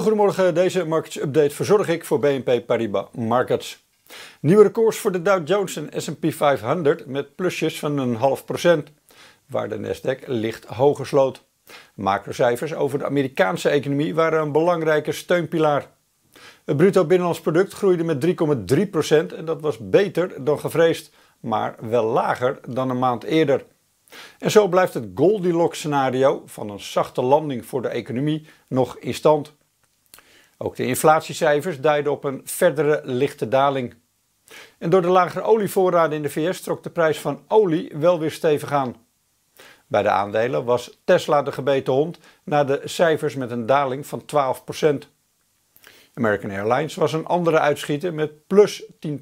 goedemorgen, deze update verzorg ik voor BNP Paribas Markets. Nieuwe records voor de Dow Jones en S&P 500 met plusjes van een half procent, waar de Nasdaq licht hoger sloot. Macrocijfers over de Amerikaanse economie waren een belangrijke steunpilaar. Het bruto binnenlands product groeide met 3,3% en dat was beter dan gevreesd, maar wel lager dan een maand eerder. En zo blijft het Goldilocks scenario van een zachte landing voor de economie nog in stand. Ook de inflatiecijfers duiden op een verdere lichte daling. En door de lagere olievoorraden in de VS trok de prijs van olie wel weer stevig aan. Bij de aandelen was Tesla de gebeten hond na de cijfers met een daling van 12%. American Airlines was een andere uitschieter met plus 10%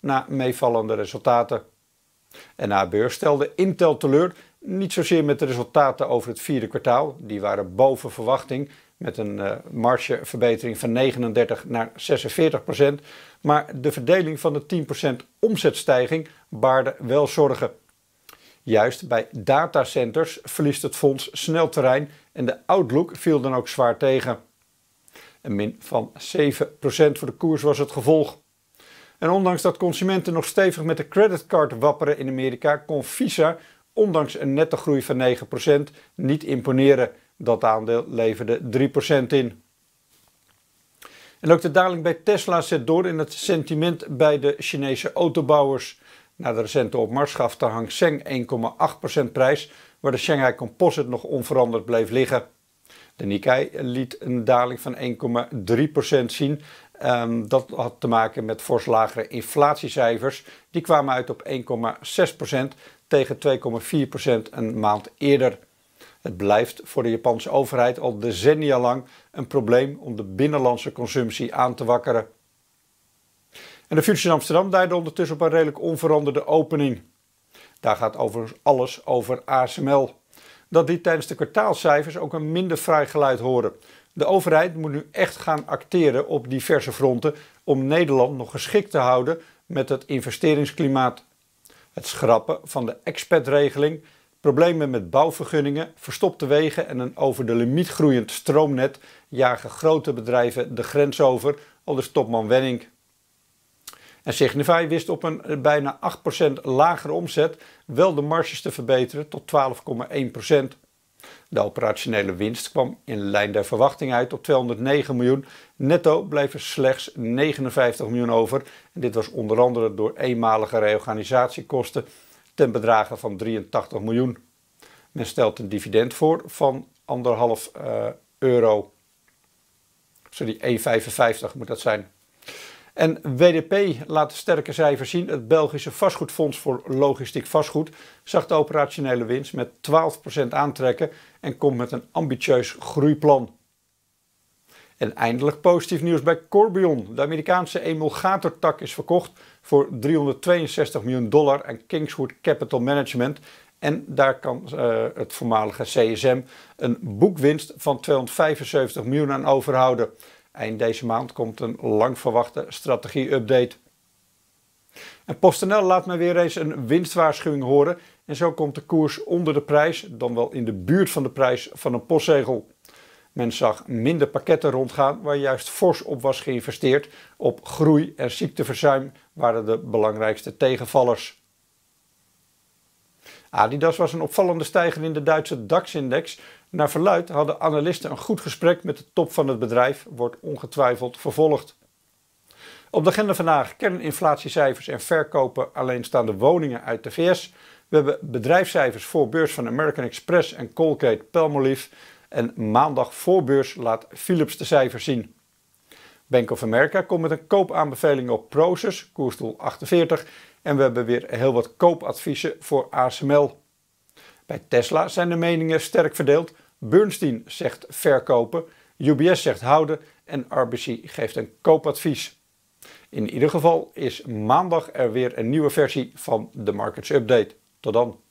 na meevallende resultaten. En na beurs stelde Intel teleur, niet zozeer met de resultaten over het vierde kwartaal, die waren boven verwachting, met een eh, margeverbetering van 39 naar 46 procent. Maar de verdeling van de 10 omzetstijging baarde wel zorgen. Juist bij datacenters verliest het fonds snel terrein en de outlook viel dan ook zwaar tegen. Een min van 7% voor de koers was het gevolg. En ondanks dat consumenten nog stevig met de creditcard wapperen in Amerika, kon Visa, ondanks een nette groei van 9%, niet imponeren. Dat aandeel leverde 3% in. En ook de daling bij Tesla zet door in het sentiment bij de Chinese autobouwers. Na de recente opmars gaf de Hang Seng 1,8% prijs, waar de Shanghai Composite nog onveranderd bleef liggen. De Nikkei liet een daling van 1,3% zien. Ehm, dat had te maken met fors lagere inflatiecijfers. Die kwamen uit op 1,6% tegen 2,4% een maand eerder. Het blijft voor de Japanse overheid al decennia lang een probleem om de binnenlandse consumptie aan te wakkeren. En de Futures in Amsterdam duidde ondertussen op een redelijk onveranderde opening. Daar gaat overigens alles over ASML. Dat die tijdens de kwartaalcijfers ook een minder vrij geluid horen. De overheid moet nu echt gaan acteren op diverse fronten om Nederland nog geschikt te houden met het investeringsklimaat. Het schrappen van de expatregeling Problemen met bouwvergunningen, verstopte wegen en een over de limiet groeiend stroomnet jagen grote bedrijven de grens over, aldus topman Wenning. En Signify wist op een eh, bijna 8% lagere omzet wel de marges te verbeteren tot 12,1%. De operationele winst kwam in lijn der verwachting uit op 209 miljoen. Netto bleven slechts 59 miljoen over. En dit was onder andere door eenmalige reorganisatiekosten ten bedrage van 83 miljoen. Men stelt een dividend voor van 1,5 uh, eh, euro. Sorry, 1,55 moet dat zijn. En WDP laat sterke cijfers zien. Het Belgische vastgoedfonds voor logistiek vastgoed zag de operationele winst met 12% aantrekken en komt met een ambitieus groeiplan. En eindelijk positief nieuws bij Corbion. De Amerikaanse emulgatortak is verkocht voor 362 miljoen dollar aan Kingswood Capital Management. En daar kan eh, het voormalige CSM een boekwinst van 275 miljoen aan overhouden. Eind deze maand komt een lang verwachte strategie-update. En PostNL laat mij weer eens een winstwaarschuwing horen. En zo komt de koers onder de prijs, dan wel in de buurt van de prijs van een postzegel. Men zag minder pakketten rondgaan waar juist fors op was geïnvesteerd. Op groei en ziekteverzuim waren de belangrijkste tegenvallers. Adidas was een opvallende stijger in de Duitse DAX-index. Naar verluid hadden analisten een goed gesprek met de top van het bedrijf, wordt ongetwijfeld vervolgd. Op de agenda vandaag kerninflatiecijfers en verkopen alleenstaande woningen uit de VS. We hebben bedrijfscijfers voor beurs van American Express en Colgate Palmolive. En maandag voor beurs laat Philips de cijfers zien. Bank of America komt met een koopaanbeveling op Proces, koersdoel 48. En we hebben weer heel wat koopadviezen voor ASML. Bij Tesla zijn de meningen sterk verdeeld. Bernstein zegt verkopen, UBS zegt houden en RBC geeft een koopadvies. In ieder geval is maandag er weer een nieuwe versie van de Markets Update. Tot dan.